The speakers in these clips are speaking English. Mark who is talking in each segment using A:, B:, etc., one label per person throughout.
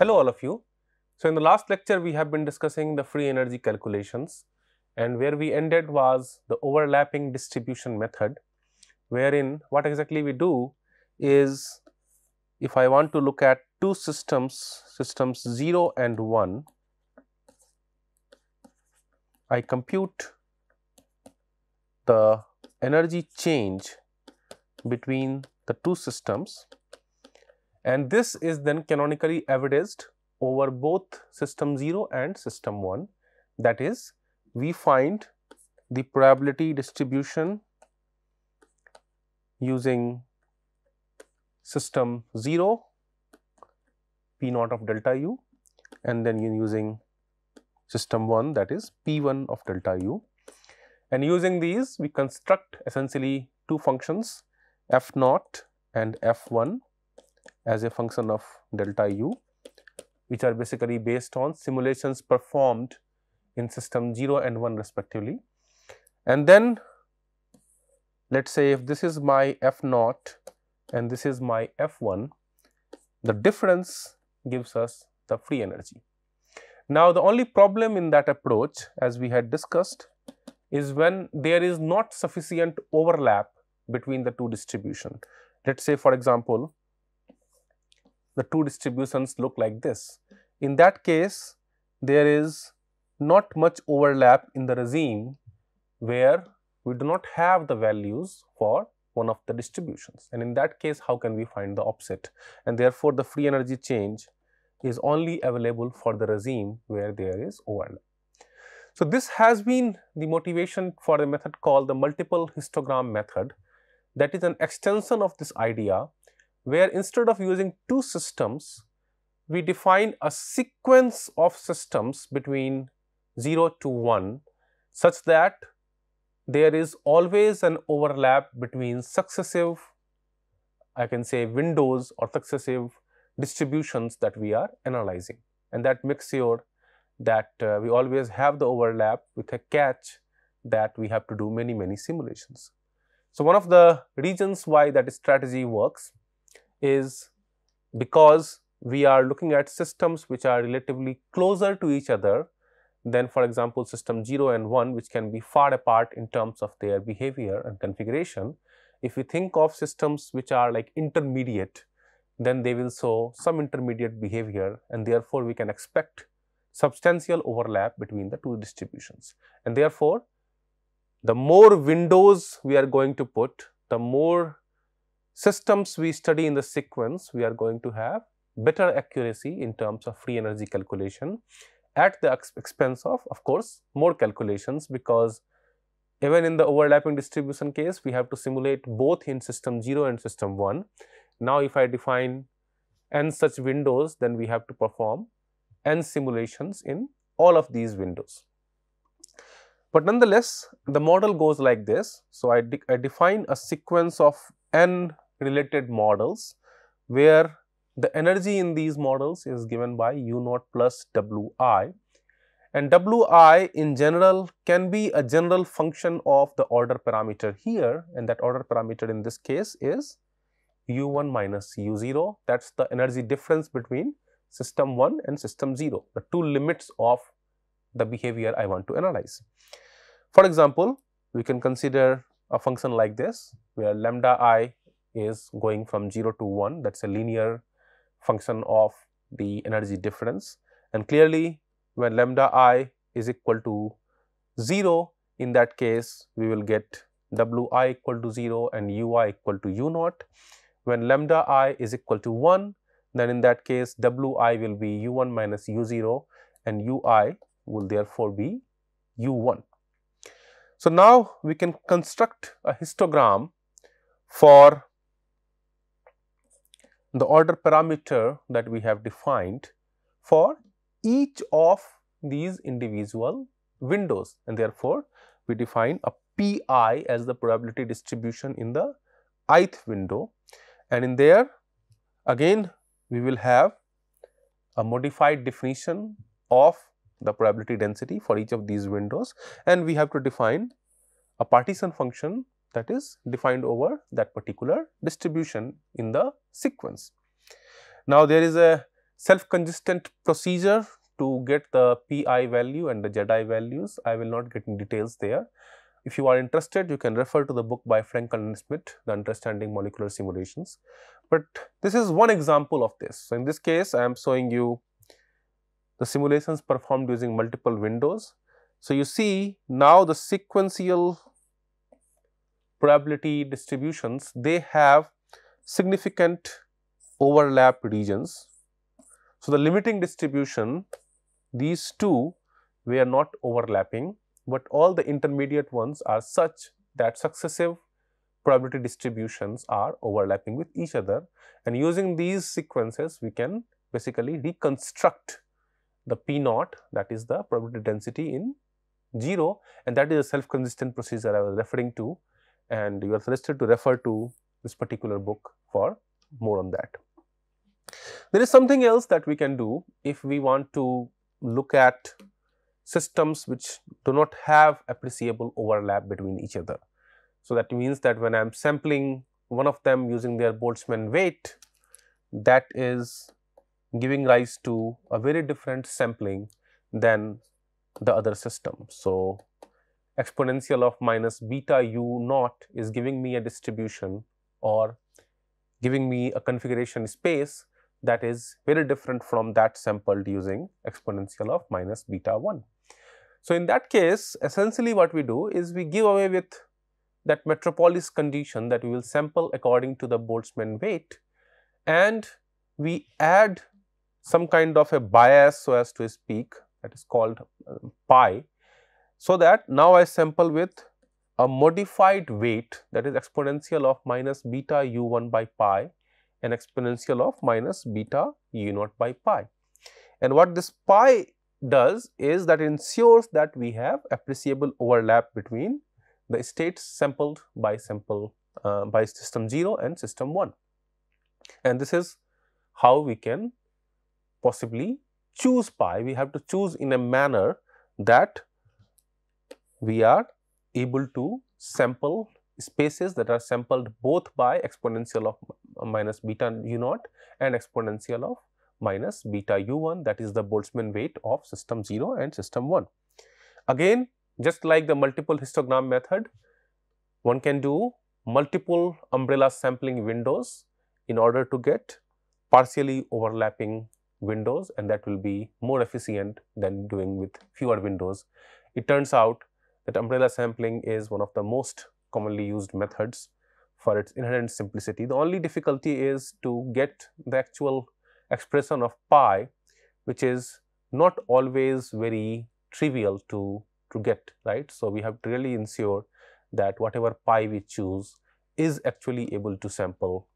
A: Hello all of you. So in the last lecture we have been discussing the free energy calculations and where we ended was the overlapping distribution method wherein what exactly we do is if I want to look at two systems, systems 0 and 1, I compute the energy change between the two systems and this is then canonically averaged over both system 0 and system 1 that is we find the probability distribution using system 0 p naught of delta u and then using system 1 that is p1 of delta u and using these we construct essentially two functions f naught and f1 as a function of delta u which are basically based on simulations performed in system 0 and 1 respectively. And then let us say if this is my f naught and this is my f 1, the difference gives us the free energy. Now, the only problem in that approach as we had discussed is when there is not sufficient overlap between the two distribution. Let us say for example, the two distributions look like this. In that case, there is not much overlap in the regime where we do not have the values for one of the distributions and in that case how can we find the offset and therefore the free energy change is only available for the regime where there is overlap. So, this has been the motivation for the method called the multiple histogram method that is an extension of this idea where instead of using two systems, we define a sequence of systems between 0 to 1 such that there is always an overlap between successive I can say windows or successive distributions that we are analyzing and that makes sure that uh, we always have the overlap with a catch that we have to do many many simulations. So, one of the reasons why that strategy works is because we are looking at systems which are relatively closer to each other than for example, system 0 and 1 which can be far apart in terms of their behavior and configuration. If we think of systems which are like intermediate, then they will show some intermediate behavior and therefore, we can expect substantial overlap between the two distributions. And therefore, the more windows we are going to put, the more systems we study in the sequence, we are going to have better accuracy in terms of free energy calculation at the ex expense of, of course, more calculations because even in the overlapping distribution case, we have to simulate both in system 0 and system 1. Now, if I define n such windows, then we have to perform n simulations in all of these windows. But nonetheless, the model goes like this. So, I, de I define a sequence of n related models where the energy in these models is given by u naught plus wi and wi in general can be a general function of the order parameter here and that order parameter in this case is u1 minus u0 that's the energy difference between system 1 and system 0 the two limits of the behavior I want to analyze. For example, we can consider a function like this where lambda i is going from 0 to 1 that's a linear function of the energy difference and clearly when lambda i is equal to 0 in that case we will get wi equal to 0 and ui equal to u naught when lambda i is equal to 1 then in that case wi will be u1 minus u0 and ui will therefore be u1 so now we can construct a histogram for the order parameter that we have defined for each of these individual windows and therefore, we define a pi as the probability distribution in the ith window and in there again we will have a modified definition of the probability density for each of these windows and we have to define a partition function that is defined over that particular distribution in the sequence. Now, there is a self-consistent procedure to get the pi value and the zi values. I will not get in details there. If you are interested, you can refer to the book by Frank and Smith, The Understanding Molecular Simulations. But this is one example of this. So, in this case, I am showing you the simulations performed using multiple windows. So, you see now the sequential probability distributions, they have significant overlap regions. So, the limiting distribution, these two were not overlapping, but all the intermediate ones are such that successive probability distributions are overlapping with each other and using these sequences we can basically reconstruct the P naught that is the probability density in 0 and that is a self consistent procedure I was referring to and you are solicited to refer to this particular book for more on that. There is something else that we can do if we want to look at systems which do not have appreciable overlap between each other. So, that means that when I am sampling one of them using their Boltzmann weight that is giving rise to a very different sampling than the other system. So, exponential of minus beta u naught is giving me a distribution or giving me a configuration space that is very different from that sampled using exponential of minus beta 1. So, in that case essentially what we do is we give away with that metropolis condition that we will sample according to the Boltzmann weight and we add some kind of a bias so as to speak that is called uh, pi so that now I sample with a modified weight that is exponential of minus beta u1 by pi and exponential of minus beta u0 by pi. And what this pi does is that ensures that we have appreciable overlap between the states sampled by sample uh, by system 0 and system 1. And this is how we can possibly choose pi. We have to choose in a manner that we are able to sample spaces that are sampled both by exponential of minus beta u naught and exponential of minus beta u1 that is the Boltzmann weight of system 0 and system 1. Again just like the multiple histogram method one can do multiple umbrella sampling windows in order to get partially overlapping windows and that will be more efficient than doing with fewer windows. It turns out that umbrella sampling is one of the most commonly used methods for its inherent simplicity. The only difficulty is to get the actual expression of pi, which is not always very trivial to, to get, right. So, we have to really ensure that whatever pi we choose is actually able to sample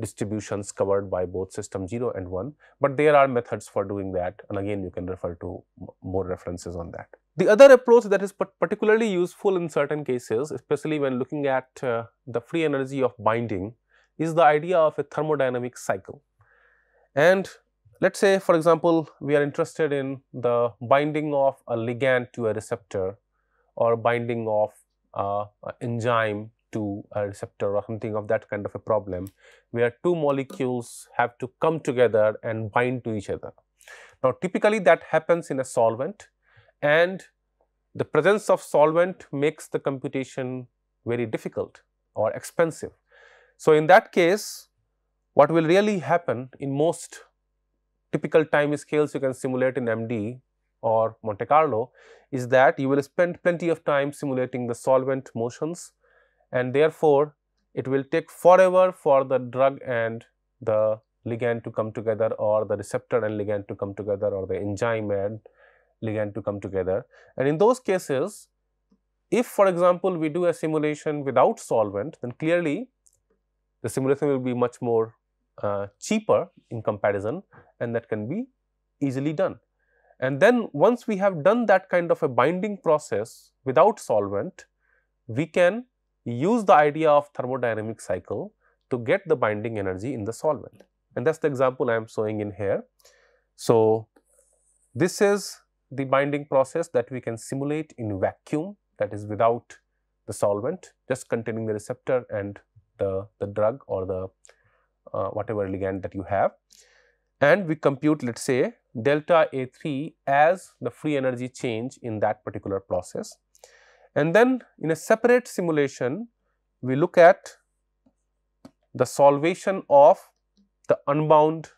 A: distributions covered by both system 0 and 1, but there are methods for doing that and again you can refer to more references on that. The other approach that is particularly useful in certain cases, especially when looking at uh, the free energy of binding, is the idea of a thermodynamic cycle. And let us say for example, we are interested in the binding of a ligand to a receptor or binding of uh, enzyme to a receptor or something of that kind of a problem, where two molecules have to come together and bind to each other. Now, typically that happens in a solvent and the presence of solvent makes the computation very difficult or expensive. So, in that case, what will really happen in most typical time scales you can simulate in MD or Monte Carlo is that you will spend plenty of time simulating the solvent motions and therefore, it will take forever for the drug and the ligand to come together or the receptor and ligand to come together or the enzyme and ligand to come together. And in those cases, if for example, we do a simulation without solvent, then clearly the simulation will be much more uh, cheaper in comparison and that can be easily done. And then once we have done that kind of a binding process without solvent, we can use the idea of thermodynamic cycle to get the binding energy in the solvent. And that is the example I am showing in here. So, this is the binding process that we can simulate in vacuum that is without the solvent just containing the receptor and the, the drug or the uh, whatever ligand that you have. And we compute let us say delta A3 as the free energy change in that particular process. And then in a separate simulation, we look at the solvation of the unbound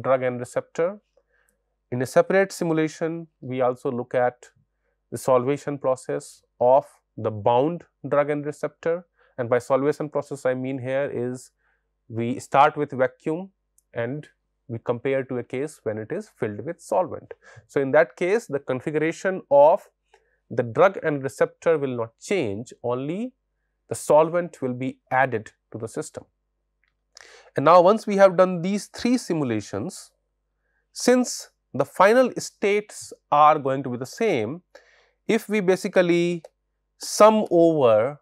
A: drug and receptor in a separate simulation, we also look at the solvation process of the bound drug and receptor and by solvation process I mean here is we start with vacuum and we compare to a case when it is filled with solvent. So, in that case the configuration of the drug and receptor will not change only the solvent will be added to the system. And now, once we have done these three simulations, since the final states are going to be the same if we basically sum over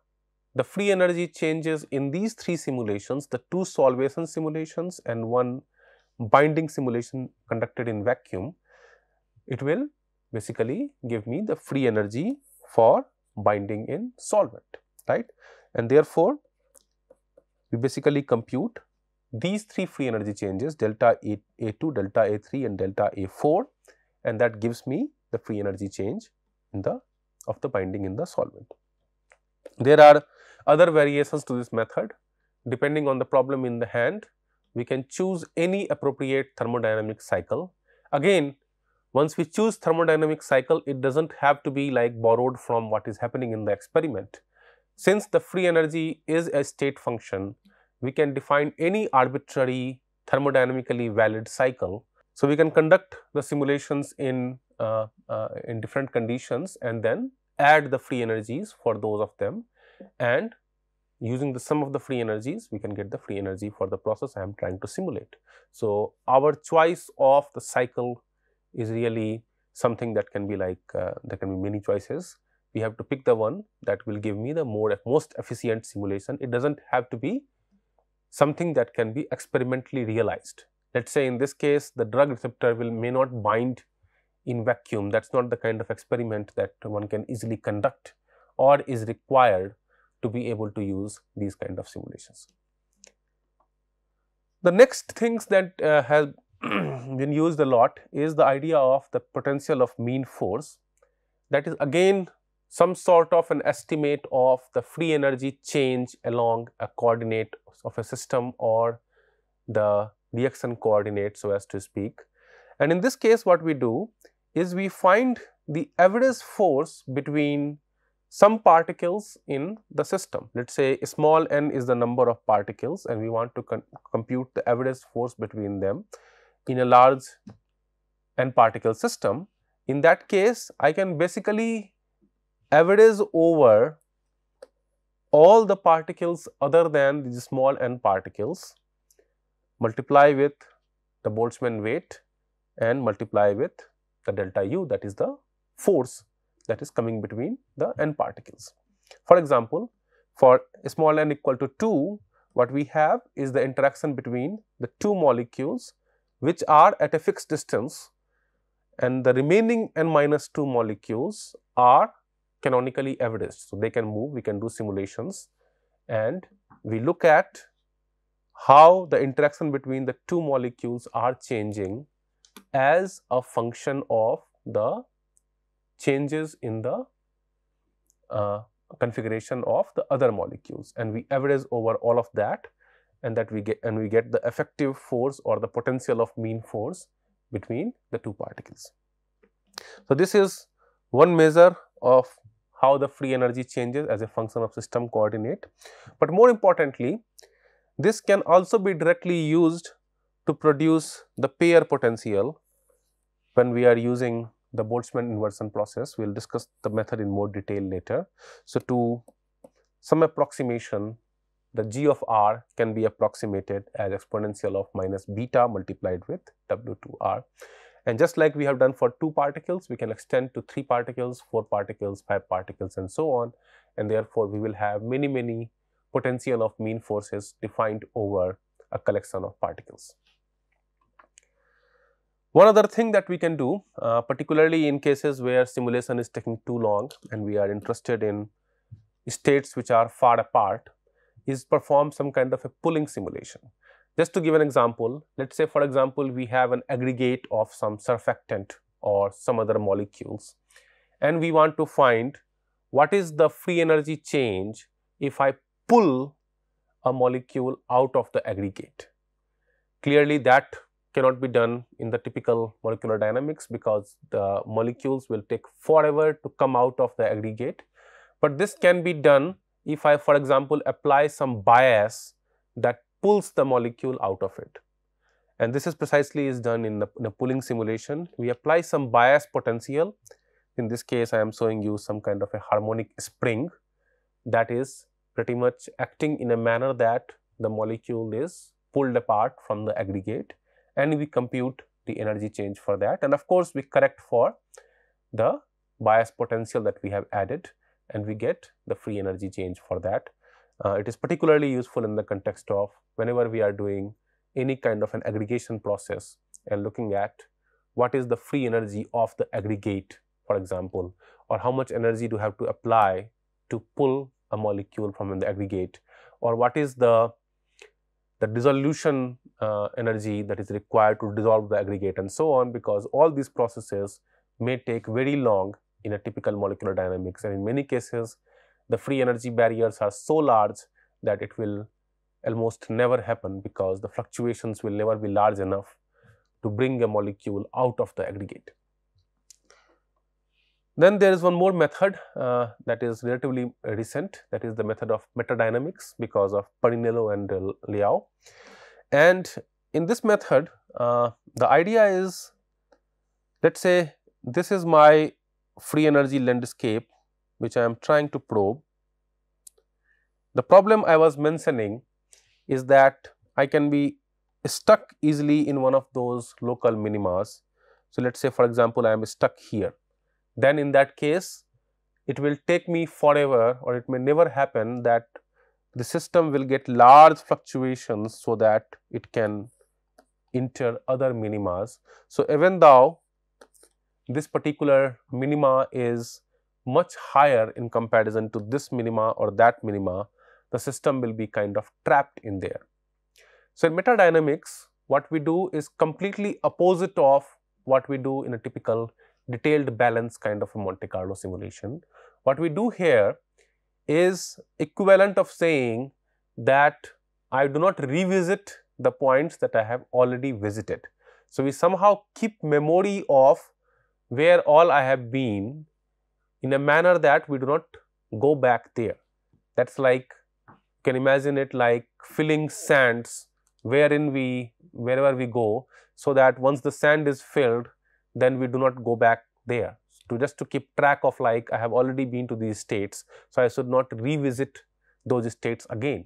A: the free energy changes in these three simulations, the two solvation simulations and one binding simulation conducted in vacuum, it will basically give me the free energy for binding in solvent, right. And therefore, we basically compute these three free energy changes delta A, A2, delta A3 and delta A4 and that gives me the free energy change in the of the binding in the solvent. There are other variations to this method depending on the problem in the hand we can choose any appropriate thermodynamic cycle. Again once we choose thermodynamic cycle it does not have to be like borrowed from what is happening in the experiment. Since the free energy is a state function we can define any arbitrary thermodynamically valid cycle. So, we can conduct the simulations in, uh, uh, in different conditions and then add the free energies for those of them and using the sum of the free energies we can get the free energy for the process I am trying to simulate. So, our choice of the cycle is really something that can be like uh, there can be many choices. We have to pick the one that will give me the more most efficient simulation. It does not have to be something that can be experimentally realized. Let us say in this case the drug receptor will may not bind in vacuum that is not the kind of experiment that one can easily conduct or is required to be able to use these kind of simulations. The next things that uh, has been used a lot is the idea of the potential of mean force that is again some sort of an estimate of the free energy change along a coordinate of a system or the reaction coordinate so as to speak. And in this case what we do is we find the average force between some particles in the system. Let us say small n is the number of particles and we want to compute the average force between them in a large n particle system. In that case, I can basically average over all the particles other than the small n particles, multiply with the Boltzmann weight and multiply with the delta u that is the force that is coming between the n particles. For example, for small n equal to 2, what we have is the interaction between the two molecules which are at a fixed distance and the remaining n minus 2 molecules are canonically averaged. So, they can move, we can do simulations and we look at how the interaction between the two molecules are changing as a function of the changes in the uh, configuration of the other molecules and we average over all of that and that we get and we get the effective force or the potential of mean force between the two particles. So, this is one measure of how the free energy changes as a function of system coordinate. But more importantly, this can also be directly used to produce the pair potential when we are using the Boltzmann inversion process. We will discuss the method in more detail later. So, to some approximation the g of r can be approximated as exponential of minus beta multiplied with w2r. And just like we have done for two particles, we can extend to three particles, four particles, five particles, and so on. And therefore, we will have many, many potential of mean forces defined over a collection of particles. One other thing that we can do, uh, particularly in cases where simulation is taking too long and we are interested in states which are far apart, is perform some kind of a pulling simulation. Just to give an example, let's say for example, we have an aggregate of some surfactant or some other molecules and we want to find what is the free energy change if I pull a molecule out of the aggregate. Clearly that cannot be done in the typical molecular dynamics because the molecules will take forever to come out of the aggregate. But this can be done if I for example apply some bias that pulls the molecule out of it. And this is precisely is done in the in pulling simulation. We apply some bias potential. In this case, I am showing you some kind of a harmonic spring that is pretty much acting in a manner that the molecule is pulled apart from the aggregate and we compute the energy change for that. And of course, we correct for the bias potential that we have added and we get the free energy change for that. Uh, it is particularly useful in the context of whenever we are doing any kind of an aggregation process and looking at what is the free energy of the aggregate, for example, or how much energy do you have to apply to pull a molecule from the aggregate, or what is the the dissolution uh, energy that is required to dissolve the aggregate and so on because all these processes may take very long in a typical molecular dynamics and in many cases the free energy barriers are so large that it will almost never happen because the fluctuations will never be large enough to bring a molecule out of the aggregate. Then there is one more method uh, that is relatively recent that is the method of metadynamics because of Parinello and uh, Liao. And in this method, uh, the idea is let us say this is my free energy landscape which I am trying to probe. The problem I was mentioning is that I can be stuck easily in one of those local minimas. So, let us say for example, I am stuck here. Then in that case, it will take me forever or it may never happen that the system will get large fluctuations so that it can enter other minimas. So, even though this particular minima is much higher in comparison to this minima or that minima, the system will be kind of trapped in there. So, in metadynamics, what we do is completely opposite of what we do in a typical detailed balance kind of a Monte Carlo simulation. What we do here is equivalent of saying that I do not revisit the points that I have already visited. So, we somehow keep memory of where all I have been in a manner that we do not go back there. That is like you can imagine it like filling sands wherein we wherever we go so that once the sand is filled then we do not go back there to just to keep track of like I have already been to these states. So, I should not revisit those states again.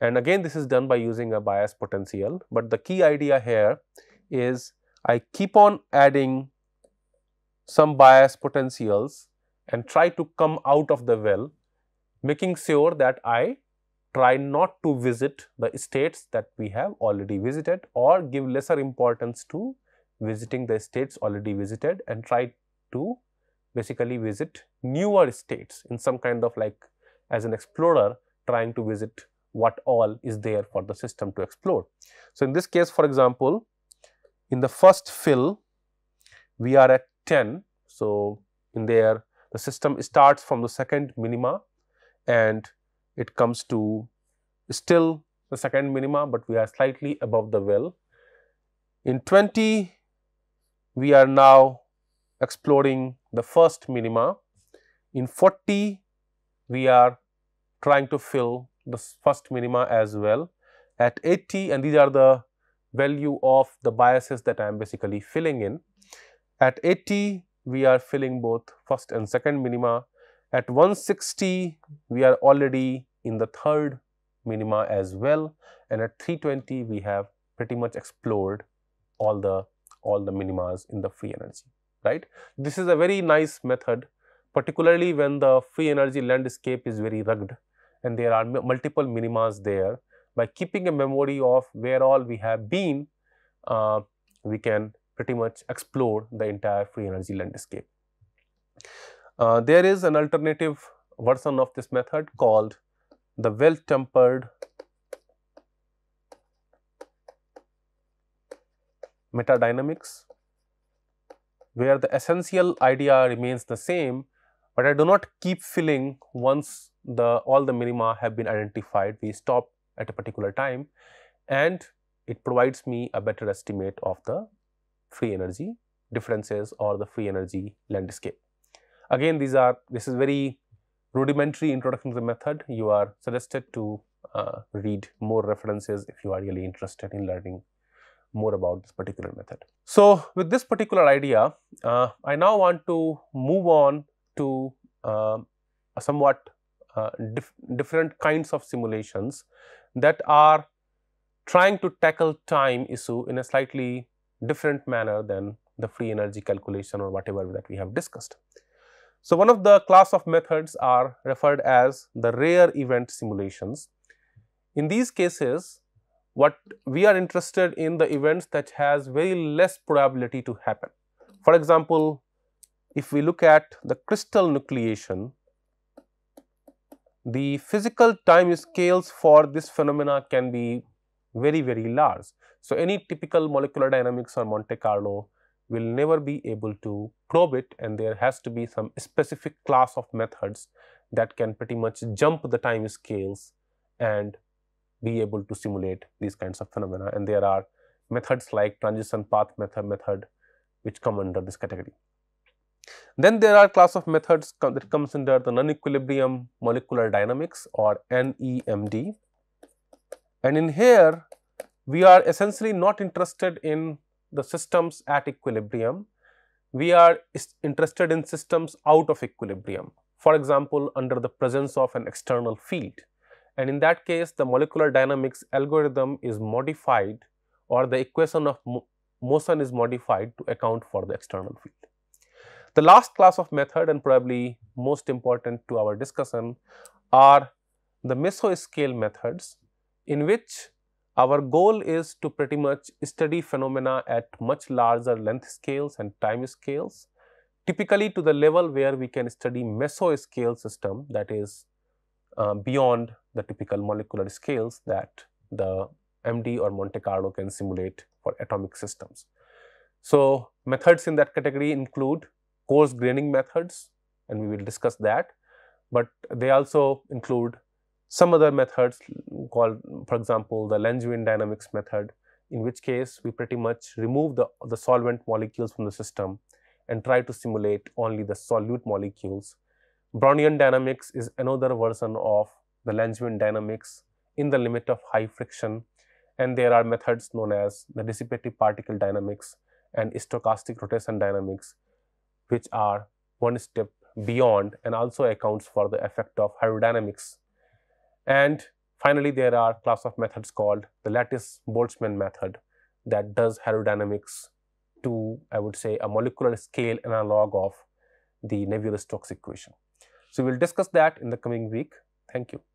A: And again this is done by using a bias potential, but the key idea here is I keep on adding some bias potentials and try to come out of the well, making sure that I try not to visit the states that we have already visited or give lesser importance to visiting the states already visited and try to basically visit newer states in some kind of like as an explorer trying to visit what all is there for the system to explore. So, in this case for example, in the first fill we are at 10. So, in there the system starts from the second minima and it comes to still the second minima, but we are slightly above the well. In 20, we are now exploring the first minima. In 40, we are trying to fill the first minima as well. At 80, and these are the value of the biases that I am basically filling in. At 80, we are filling both first and second minima. At 160, we are already in the third minima as well and at 320 we have pretty much explored all the all the minimas in the free energy right this is a very nice method particularly when the free energy landscape is very rugged and there are multiple minimas there by keeping a memory of where all we have been uh, we can pretty much explore the entire free energy landscape. Uh, there is an alternative version of this method called the well-tempered metadynamics where the essential idea remains the same, but I do not keep filling once the all the minima have been identified. We stop at a particular time and it provides me a better estimate of the free energy differences or the free energy landscape. Again, these are this is very rudimentary introduction to the method. You are suggested to uh, read more references if you are really interested in learning more about this particular method. So, with this particular idea, uh, I now want to move on to um, uh, somewhat dif different kinds of simulations that are trying to tackle time issue in a slightly different manner than the free energy calculation or whatever that we have discussed. So, one of the class of methods are referred as the rare event simulations. In these cases, what we are interested in the events that has very less probability to happen. For example, if we look at the crystal nucleation, the physical time scales for this phenomena can be very, very large. So any typical molecular dynamics or Monte Carlo will never be able to probe it and there has to be some specific class of methods that can pretty much jump the time scales and be able to simulate these kinds of phenomena and there are methods like transition path method method which come under this category. Then there are class of methods com that comes under the non-equilibrium molecular dynamics or NEMD and in here we are essentially not interested in the systems at equilibrium. We are interested in systems out of equilibrium, for example, under the presence of an external field. And in that case, the molecular dynamics algorithm is modified or the equation of mo motion is modified to account for the external field. The last class of method and probably most important to our discussion are the mesoscale methods in which our goal is to pretty much study phenomena at much larger length scales and time scales, typically to the level where we can study mesoscale system that is uh, beyond the typical molecular scales that the MD or Monte Carlo can simulate for atomic systems. So, methods in that category include coarse graining methods and we will discuss that, but they also include some other methods called, for example, the Langevin dynamics method, in which case we pretty much remove the, the solvent molecules from the system and try to simulate only the solute molecules. Brownian dynamics is another version of the Langevin dynamics in the limit of high friction and there are methods known as the dissipative particle dynamics and stochastic rotation dynamics which are one step beyond and also accounts for the effect of hydrodynamics and finally, there are class of methods called the lattice-Boltzmann method that does aerodynamics to, I would say, a molecular scale analog of the Navier-Stokes equation. So we'll discuss that in the coming week. Thank you.